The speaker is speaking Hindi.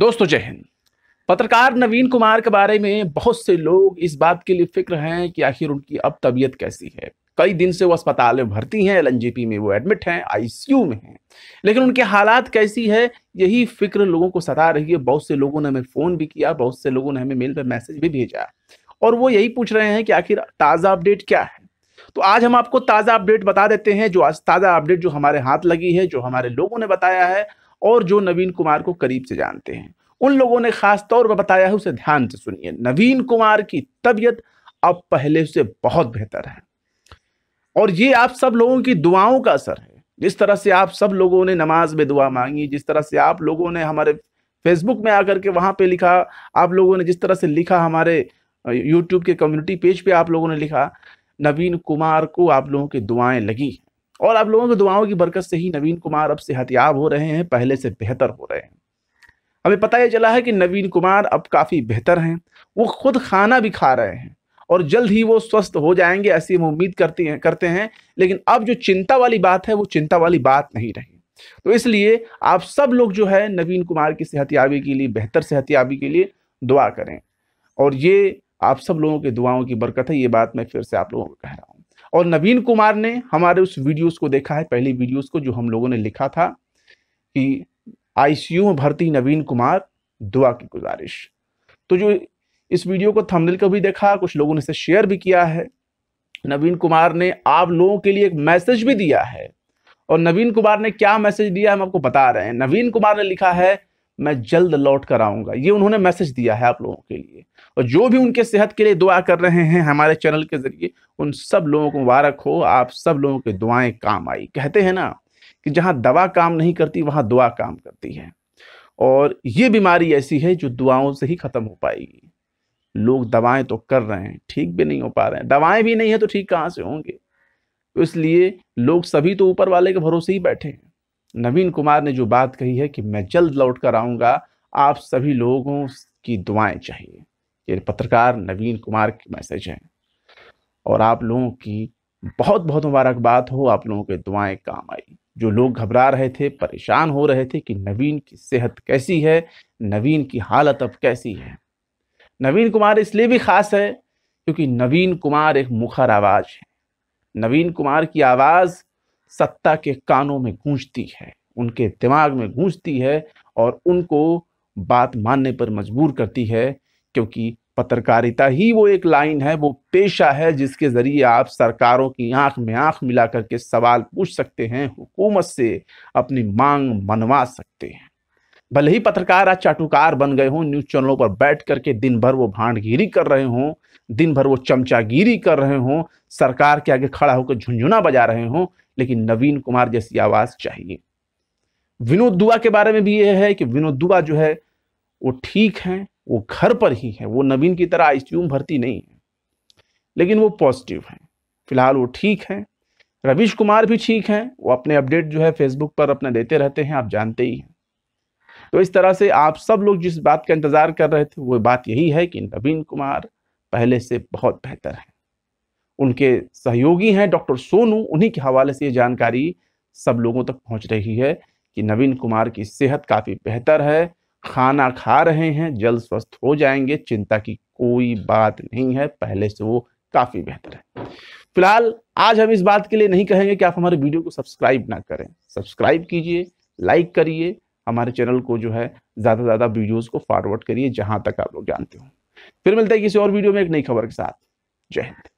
दोस्तों जय हिंद पत्रकार नवीन कुमार के बारे में बहुत से लोग इस बात के लिए फिक्र हैं कि आखिर उनकी अब तबीयत कैसी है कई दिन से वो अस्पताल में भर्ती हैं एलएनजीपी में वो एडमिट हैं आईसीयू में हैं लेकिन उनके हालात कैसी है यही फिक्र लोगों को सता रही है बहुत से लोगों ने हमें फ़ोन भी किया बहुत से लोगों ने हमें मेल पर मैसेज भी भेजा और वो यही पूछ रहे हैं कि आखिर ताज़ा अपडेट क्या है तो आज हम आपको ताज़ा अपडेट बता देते हैं जो आज ताज़ा अपडेट जो हमारे हाथ लगी है जो हमारे लोगों ने बताया है और जो नवीन कुमार को करीब से जानते हैं उन लोगों ने खास तौर पर बताया है उसे ध्यान से सुनिए नवीन कुमार की तबीयत अब पहले से बहुत बेहतर है और ये आप सब लोगों की दुआओं का असर है जिस तरह से आप सब लोगों ने नमाज में दुआ मांगी जिस तरह से आप लोगों ने हमारे फेसबुक में आकर के वहाँ पे लिखा आप लोगों ने जिस तरह से लिखा हमारे यूट्यूब के कम्युनिटी पेज पे आप लोगों ने लिखा नवीन कुमार को आप लोगों की दुआएं लगी और आप लोगों की दुआओं की बरकत से ही नवीन कुमार अब सेहतियाब हो रहे हैं पहले से बेहतर हो रहे हैं हमें पता ही चला है कि नवीन कुमार अब काफ़ी बेहतर हैं वो खुद खाना भी खा रहे हैं और जल्द ही वो स्वस्थ हो जाएंगे ऐसी हम उम्मीद करते हैं करते हैं लेकिन अब जो चिंता वाली बात है वो चिंता वाली बात नहीं रही तो इसलिए आप सब लोग जो है नवीन कुमार की सेहतियाबी के लिए बेहतर सेहतियाबी के लिए दुआ करें और ये आप सब लोगों के दुआओं की बरकत है ये बात मैं फिर से आप लोगों को कह रहा हूँ और नवीन कुमार ने हमारे उस वीडियोस को देखा है पहली वीडियोस को जो हम लोगों ने लिखा था कि आईसीयू में भर्ती नवीन कुमार दुआ की गुजारिश तो जो इस वीडियो को थंबनेल का भी देखा कुछ लोगों ने इसे शेयर भी किया है नवीन कुमार ने आप लोगों के लिए एक मैसेज भी दिया है और नवीन कुमार ने क्या मैसेज दिया हम आपको बता रहे हैं नवीन कुमार ने लिखा है मैं जल्द लौट कर आऊँगा ये उन्होंने मैसेज दिया है आप लोगों के लिए और जो भी उनके सेहत के लिए दुआ कर रहे हैं हमारे चैनल के ज़रिए उन सब लोगों को मुबारक हो आप सब लोगों की दुआएं काम आई कहते हैं ना कि जहाँ दवा काम नहीं करती वहाँ दुआ काम करती है और ये बीमारी ऐसी है जो दुआओं से ही ख़त्म हो पाएगी लोग दवाएं तो कर रहे हैं ठीक भी नहीं हो पा रहे हैं दवाएं भी नहीं है तो ठीक कहाँ से होंगे तो इसलिए लोग सभी तो ऊपर वाले के भरोसे ही बैठे हैं नवीन कुमार ने जो बात कही है कि मैं जल्द लौट कर आऊँगा आप सभी लोगों की दुआएं चाहिए ये पत्रकार नवीन कुमार की मैसेज है और आप लोगों की बहुत बहुत मुबारकबाद हो आप लोगों के दुआएं काम आई जो लोग घबरा रहे थे परेशान हो रहे थे कि नवीन की सेहत कैसी है नवीन की हालत अब कैसी है नवीन कुमार इसलिए भी खास है क्योंकि नवीन कुमार एक मुखर आवाज़ है नवीन कुमार की आवाज़ सत्ता के कानों में गूंजती है उनके दिमाग में गूंजती है और उनको बात मानने पर मजबूर करती है क्योंकि पत्रकारिता ही वो एक लाइन है वो पेशा है जिसके ज़रिए आप सरकारों की आंख में आंख मिला करके सवाल पूछ सकते हैं हुकूमत से अपनी मांग मनवा सकते हैं भले ही पत्रकार आज चाटुकार बन गए हों न्यूज़ चैनलों पर बैठ करके दिन भर वो भांडगिरी कर रहे हों दिन भर वो चमचागिरी कर रहे हों सरकार के आगे खड़ा होकर झुंझुना बजा रहे हों लेकिन नवीन कुमार जैसी आवाज चाहिए विनोद दुआ के बारे में भी यह है कि विनोद दुआ जो है वो ठीक है वो घर पर ही है वो नवीन की तरह आई भरती भर्ती नहीं है लेकिन वो पॉजिटिव है फिलहाल वो ठीक है रवीश कुमार भी ठीक हैं वो अपने अपडेट जो है फेसबुक पर अपना देते रहते हैं आप जानते ही हैं तो इस तरह से आप सब लोग जिस बात का इंतज़ार कर रहे थे वो बात यही है कि नवीन कुमार पहले से बहुत बेहतर है उनके सहयोगी हैं डॉक्टर सोनू उन्हीं के हवाले से ये जानकारी सब लोगों तक पहुंच रही है कि नवीन कुमार की सेहत काफ़ी बेहतर है खाना खा रहे हैं जल्द स्वस्थ हो जाएंगे चिंता की कोई बात नहीं है पहले से वो काफ़ी बेहतर है फिलहाल आज हम इस बात के लिए नहीं कहेंगे कि आप हमारे वीडियो को सब्सक्राइब ना करें सब्सक्राइब कीजिए लाइक करिए हमारे चैनल को जो है ज़्यादा से ज़्यादा वीडियोज़ को फॉरवर्ड करिए जहाँ तक आप लोग जानते हो फिर मिलते हैं किसी और वीडियो में एक नई खबर के साथ जय हिंद